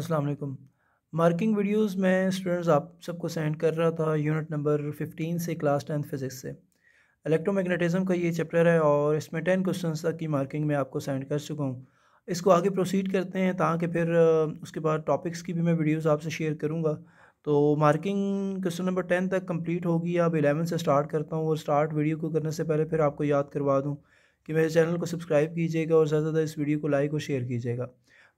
अस्सलाम वालेकुम marking videos मैं स्टूडेंट्स आप सबको सेंड कर रहा था यूनिट नंबर 15 से क्लास टेंथ फिज़िक्स से इलेक्ट्रोमैग्नेटिज्म का ये चैप्टर है और इसमें टेन क्वेश्चन तक की मार्किंग मैं आपको सेंड कर चुका हूँ इसको आगे प्रोसीड करते हैं ताकि फिर उसके बाद टॉपिक्स की भी मैं वीडियोज़ आपसे शेयर करूँगा तो मार्किंग क्वेश्चन नंबर टेन तक कम्प्लीट होगी अब एलेवन से स्टार्ट करता हूँ और स्टार्ट वीडियो को करने से पहले फिर आपको याद करवा दूँ कि मेरे चैनल को सब्सक्राइब कीजिएगा और ज़्यादा ज़्यादा इस वीडियो को लाइक और शेयर कीजिएगा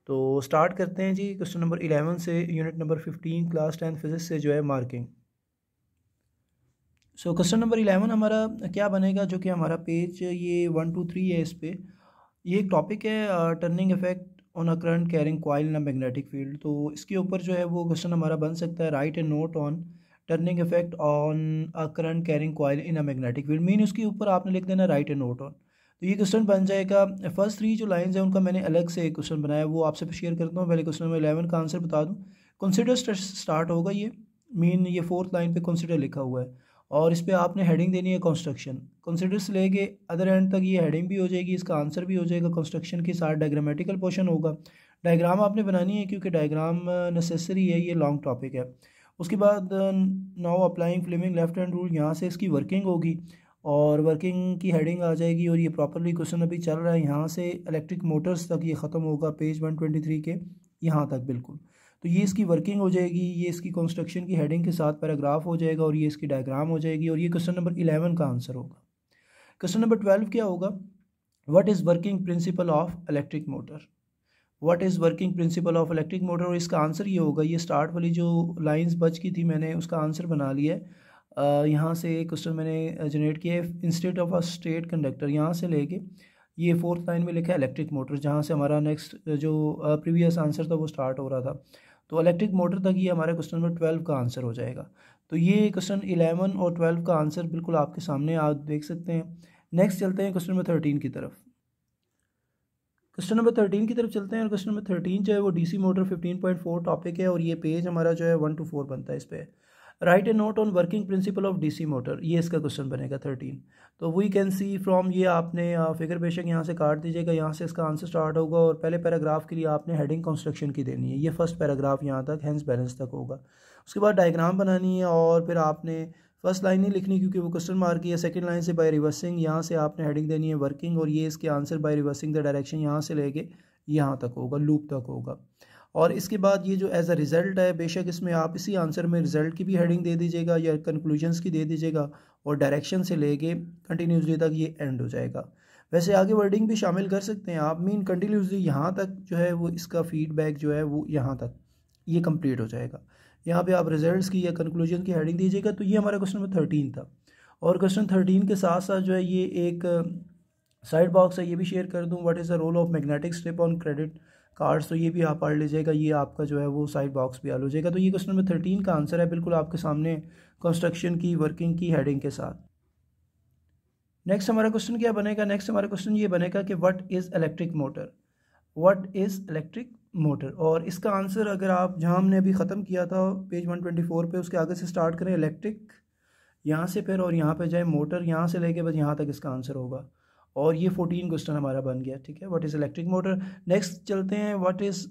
तो स्टार्ट करते हैं जी क्वेश्चन नंबर इलेवन से unit number fifteen class tenth physics से जो है marking so question number eleven हमारा क्या बनेगा जो कि हमारा पेज ये वन टू थ्री है इस पर ये एक टॉपिक है turning effect on a current carrying coil in a magnetic field तो इसके ऊपर जो है वो क्वेश्चन हमारा बन सकता है write a note on turning effect on a current carrying coil in a magnetic field mean उसके ऊपर आपने लिख देना राइट ए नोट ऑन तो ये क्वेश्चन बन जाएगा फर्स्ट थ्री जो लाइन्स है उनका मैंने अलग से एक क्वेश्चन बनाया वो आपसे शेयर करता हूँ पहले क्वेश्चन में इलेवन का आंसर बता दूँ कंसिडर स्टार्ट होगा ये मीन ये फोर्थ लाइन पे कंसिडर लिखा हुआ है और इस पर आपने हेडिंग देनी है कंस्ट्रक्शन कंसिडर से लेके अदर एंड तक ये हेडिंग भी हो जाएगी इसका आंसर भी हो जाएगा कंस्ट्रक्शन के साथ डायग्रामेटिकल पोर्शन होगा डायग्राम आपने बनानी है क्योंकि डायग्राम नेसेसरी है ये लॉन्ग टॉपिक है उसके बाद now applying Fleming left hand rule यहाँ से इसकी वर्किंग होगी और वर्किंग की हेडिंग आ जाएगी और ये प्रॉपरली क्वेश्चन अभी चल रहा है यहाँ से इलेक्ट्रिक मोटर्स तक ये ख़त्म होगा पेज वन ट्वेंटी थ्री के यहाँ तक बिल्कुल तो ये इसकी वर्किंग हो जाएगी ये इसकी कंस्ट्रक्शन की हेडिंग के साथ पैराग्राफ हो जाएगा और ये इसकी डायग्राम हो जाएगी और ये क्वेश्चन नंबर इलेवन का आंसर होगा क्वेश्चन नंबर ट्वेल्व क्या होगा what is working principle of electric motor what is working principle of electric motor और इसका आंसर ये होगा ये स्टार्ट वाली जो लाइन्स बच की थी मैंने उसका आंसर बना लिया है यहाँ से एक क्वेश्चन मैंने जनरेट किया है instead of a straight conductor यहाँ से लेके ये फोर्थ लाइन में लिखा है इलेक्ट्रिक मोटर जहाँ से हमारा नेक्स्ट जो प्रीवियस आंसर था वो स्टार्ट हो रहा था तो इलेक्ट्रिक मोटर तक ये हमारा क्वेश्चन नंबर ट्वेल्व का आंसर हो जाएगा तो ये क्वेश्चन इलेवन और ट्वेल्व का आंसर बिल्कुल आपके सामने आप देख सकते हैं नेक्स्ट चलते हैं क्वेश्चन नंबर थर्टीन की तरफ क्वेश्चन नंबर थर्टीन की तरफ चलते हैं और क्वेश्चन नंबर थर्टीन जो है वो DC motor fifteen point four topic है और ये पेज हमारा जो है वन टू फोर बनता है इस पर write a note on working principle of DC motor ये इसका क्वेश्चन बनेगा थर्टीन तो वी कैन सी फ्रॉम ये आपने फिगर बेशक यहाँ से काट दीजिएगा यहाँ से इसका आंसर स्टार्ट होगा और पहले पैराग्राफ के लिए आपने हेडिंग कंस्ट्रक्शन की देनी है ये फर्स्ट पैराग्राफ यहाँ तक हैंस बैलेंस तक होगा उसके बाद डायग्राम बनानी है और फिर आपने फर्स्ट लाइन नहीं लिखनी क्योंकि वो क्वेश्चन मार्क है सेकंड लाइन से बाय रिवर्सिंग यहाँ से आपने हेडिंग देनी है वर्किंग और ये इसके answer by reversing the direction यहाँ से लेके यहाँ तक होगा लूप तक होगा और इसके बाद ये जो एज़ अ रिज़ल्ट है बेशक इसमें आप इसी आंसर में रिज़ल्ट की भी हेडिंग दे दीजिएगा या कंक्लूजनस की दे दीजिएगा और डायरेक्शन से लेके कंटिन्यूसली तक ये एंड हो जाएगा वैसे आगे वर्डिंग भी शामिल कर सकते हैं आप मीन कंटिन्यूसली यहाँ तक जो है वो इसका फीडबैक जो है वो यहाँ तक ये कंप्लीट हो जाएगा यहाँ पर आप रिजल्ट की या कंक्लूजन की हेडिंग दीजिएगा तो ये हमारा क्वेश्चन नंबर थर्टीन था और क्वेश्चन थर्टीन के साथ साथ जो है ये एक साइड बॉक्स है ये भी शेयर कर दूँ what is the role of magnetic strip on credit cards तो ये भी आप पढ़ लीजिएगा ये आपका जो है वो साइड बॉक्स भी आल हो जाएगा तो ये क्वेश्चन नंबर थर्टीन का आंसर है बिल्कुल आपके सामने कंस्ट्रक्शन की वर्किंग की हेडिंग के साथ नेक्स्ट हमारा क्वेश्चन क्या बनेगा नेक्स्ट हमारा क्वेश्चन ये बनेगा कि what is electric motor what is electric motor और इसका आंसर अगर आप जहाँ हमने अभी ख़त्म किया था पेज फोर पर उसके आगे से स्टार्ट करें इलेक्ट्रिक यहाँ से फिर और यहाँ पे जाए मोटर यहाँ से लेके बस यहाँ तक इसका आंसर होगा और ये फोर्टीन क्वेश्चन हमारा बन गया ठीक है what is electric motor next चलते हैं what is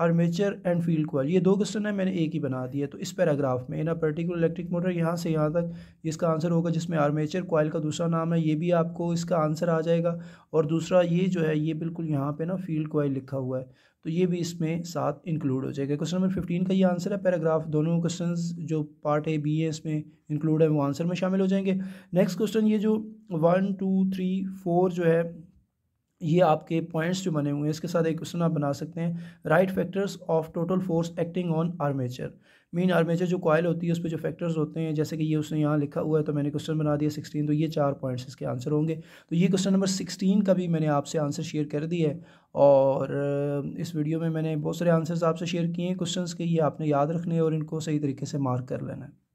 armature and field coil ये दो क्वेश्चन है मैंने एक ही बना दिया तो इस पैराग्राफ में in a particular electric motor यहाँ से यहाँ तक इसका आंसर होगा जिसमें आर्मेचर कोयल का दूसरा नाम है ये भी आपको इसका आंसर आ जाएगा और दूसरा ये जो है ये बिल्कुल यहाँ पे ना फील्ड कोयल लिखा हुआ है तो ये भी इसमें साथ इंक्लूड हो जाएगा क्वेश्चन नंबर फिफ्टीन का ये आंसर है पैराग्राफ दोनों क्वेश्चन जो पार्ट ए बी है इसमें इंक्लूड है वो आंसर में शामिल हो जाएंगे नेक्स्ट क्वेश्चन ये जो वन टू थ्री फोर जो है ये आपके पॉइंट्स जो बने हुए हैं इसके साथ एक क्वेश्चन आप बना सकते हैं right factors of total force acting on armature main armature जो कॉयल होती है उस पर जो फैक्टर्स होते हैं जैसे कि ये उसने यहाँ लिखा हुआ है तो मैंने क्वेश्चन बना दिया सिक्सटीन तो ये चार पॉइंट्स इसके आंसर होंगे तो ये क्वेश्चन नंबर सिक्सटीन का भी मैंने आपसे आंसर शेयर कर दिया है और इस वीडियो में मैंने बहुत सारे आंसर्स आपसे शेयर किए हैं क्वेश्चन के ये आपने याद रखने और इनको सही तरीके से मार्क कर लेना है